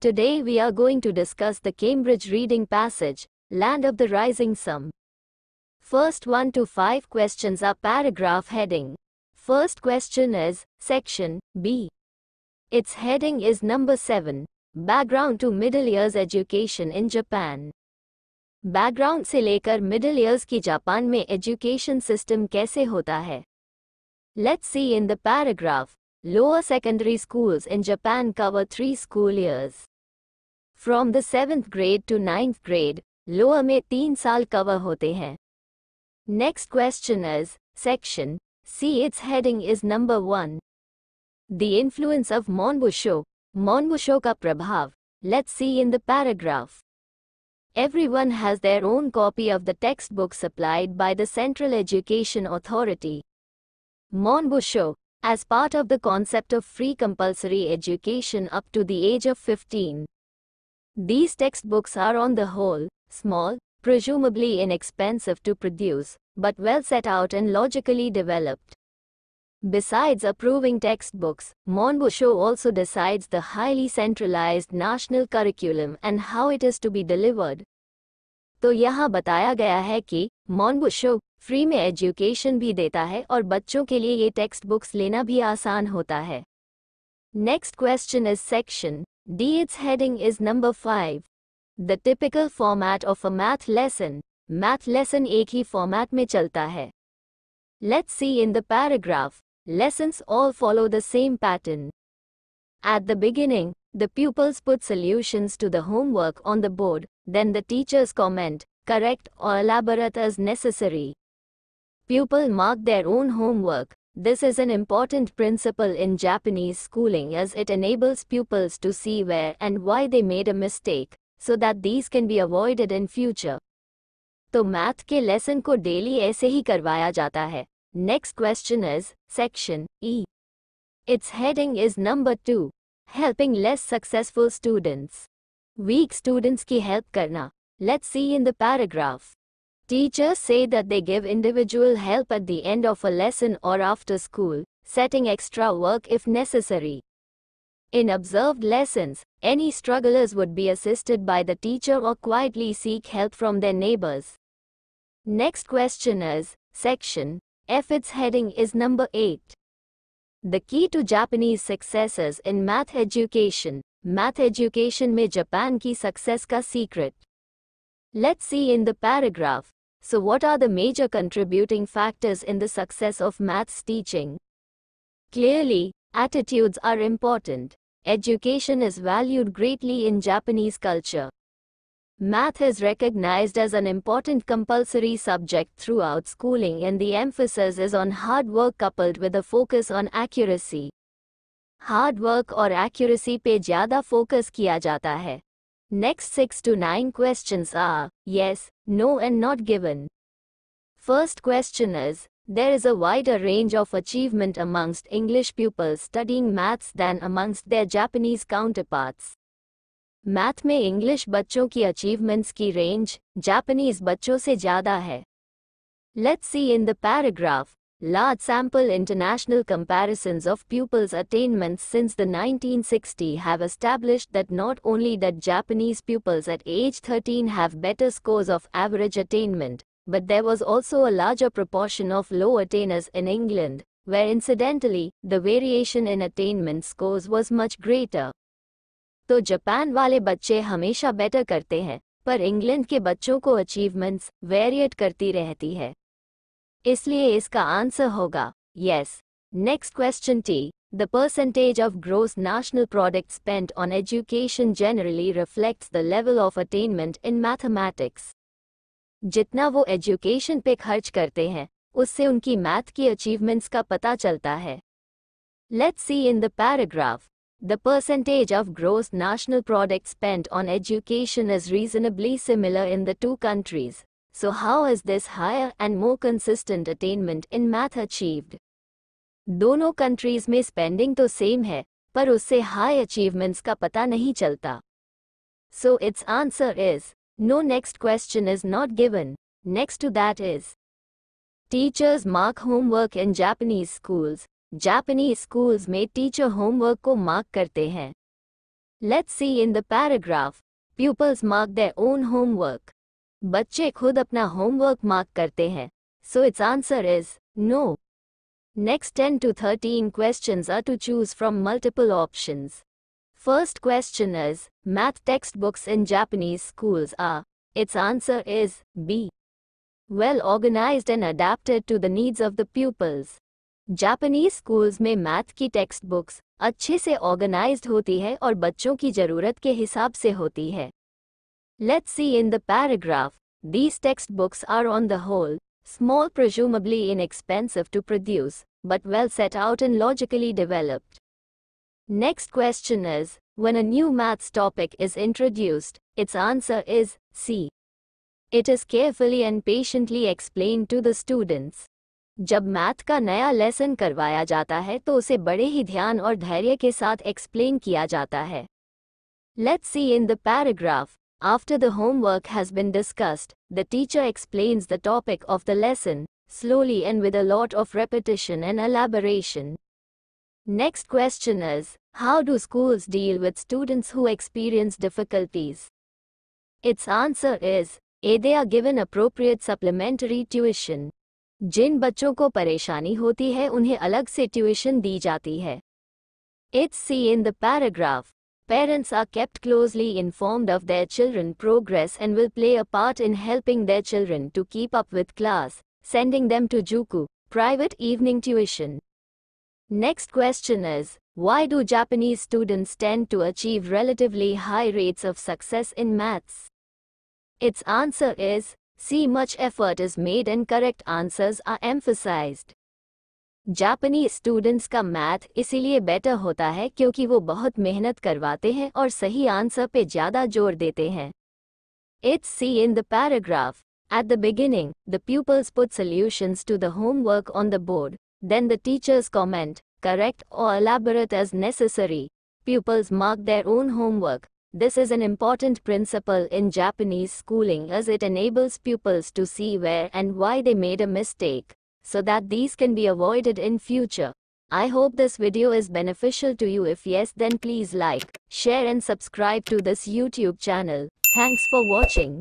Today we are going to discuss the Cambridge reading passage, Land of the Rising Sun. First 1 to 5 questions are paragraph heading. First question is, section B. Its heading is number 7, Background to Middle Years Education in Japan. Background से लेकर middle years की Japan में education system कैसे होता है let's see in the paragraph Lower secondary schools in Japan cover three school years. From the seventh grade to ninth grade lower में तीन साल कवर होते हैं next question is section C its heading is number one the influence of Monbusho Monbusho का प्रभाव let's see in the paragraph Everyone has their own copy of the textbook supplied by the Central Education Authority. Monbusho, as part of the concept of free compulsory education up to the age of 15, these textbooks are on the whole, small, presumably inexpensive to produce, but well set out and logically developed. Besides approving textbooks, Monbusho also decides the highly centralized national curriculum and how it is to be delivered. तो यहाँ बताया गया है कि मॉनबुशो free में education भी देता है और बच्चों के लिए ये टेक्स्ट बुक्स लेना भी आसान होता है next question is section its heading is number 5. The typical format of a math lesson. Math lesson एक ही format में चलता है. Let's see in the paragraph. Lessons all follow the same pattern. At the beginning, the pupils put solutions to the homework on the board, then the teachers comment, correct or elaborate as necessary. Pupil mark their own homework, this is an important principle in Japanese schooling as it enables pupils to see where and why they made a mistake, so that these can be avoided in future. तो math के lesson को daily ऐसे ही करवाया जाता है next question is section E its heading is number two helping less successful students weak students की help करना let's see in the paragraph Teachers say that they give individual help at the end of a lesson or after school, setting extra work if necessary. In observed lessons, any strugglers would be assisted by the teacher or quietly seek help from their neighbors. Next question is, section F. Its heading is number 8. The key to Japanese successes in math education. Math education में Japan की success का secret Let's see in the paragraph. So what are the major contributing factors in the success of maths teaching? Clearly, attitudes are important. Education is valued greatly in Japanese culture. Math is recognized as an important compulsory subject throughout schooling and the emphasis is on hard work coupled with a focus on accuracy. Hard work or accuracy pe ज्यादा focus kiya jata hai. Next 6 to 9 questions are yes, no and not given. First question is, there is a wider range of achievement amongst English pupils studying maths than amongst their Japanese counterparts. Math में English बच्चों की achievements की range Japanese बच्चों से ज्यादा है let's see in the paragraph Large sample international comparisons of pupils' attainments since the 1960s have established that not only that Japanese pupils at age 13 have better scores of average attainment, but there was also a larger proportion of low attainers in England, where incidentally, the variation in attainment scores was much greater. तो Japan वाले बच्चे हमेशा better करते हैं पर England के बच्चों को अचीवमेंट्स वेरिएट करती रहती है इसलिए इसका आंसर होगा yes next question T the percentage of gross national product spend on education generally reflects the level of attainment in mathematics जितना वो एजुकेशन पे खर्च करते हैं उससे उनकी मैथ की अचीवमेंट्स का पता चलता है let's see in the paragraph the percentage of gross national product spend on education is reasonably similar in the two countries So how is this higher and more consistent attainment in math achieved? दोनों countries में spending तो same है पर उससे high achievements का पता नहीं चलता so it's answer is no next question is not given next to that is teachers mark homework in Japanese schools Japanese schools में टीचर होमवर्क को मार्क करते हैं let's see in the paragraph pupils mark their own homework. बच्चे खुद अपना homework mark करते हैं so it's answer is no next ten to thirteen question are to choose from multiple option first question is math text books in Japanese school are its answer is B well organise and adapted to the needs of the pupils Japanese schools में math की text books अच्छे से organised होती है और बच्चों की ज़रूरत के हिसाब से होती है Let's see in the paragraph, these textbooks are on the whole, small presumably inexpensive to produce, but well set out and logically developed. Next question is, when a new maths topic is introduced, its answer is C. It is carefully and patiently explained to the students. जब math का नया lesson करवाया जाता है तो उसे बड़े ही ध्यान और धैर्य के साथ एक्सप्लेन किया जाता है let's see in the paragraph after the homework has been discussed, the teacher explains the topic of the lesson, slowly and with a lot of repetition and elaboration. Next question is, how do schools deal with students who experience difficulties? Its answer is, A. They are given appropriate supplementary tuition. जिन बच्चों को परेशानी होती है उन्हें अलग से tuition दी जाती है It's C in the paragraph. Parents are kept closely informed of their children progress and will play a part in helping their children to keep up with class, sending them to Juku, private evening tuition. Next question is, why do Japanese students tend to achieve relatively high rates of success in maths? Its answer is, see much effort is made and correct answers are emphasized. जापानी students का math इसीलिए better होता है क्योंकि वो बहुत मेहनत करवाते हैं और सही आंसर पे ज्यादा जोर देते हैं it's see in the paragraph at the beginning the pupils put solutions to the homework on the board then the teachers comment correct और elaborate as necessary pupils mark their own homework this is an important principle in Japanese schooling as it enables pupils to see where and why they made a mistake so that these can be avoided in future. I hope this video is beneficial to you. If yes, then please like, share and subscribe to this YouTube channel. Thanks for watching.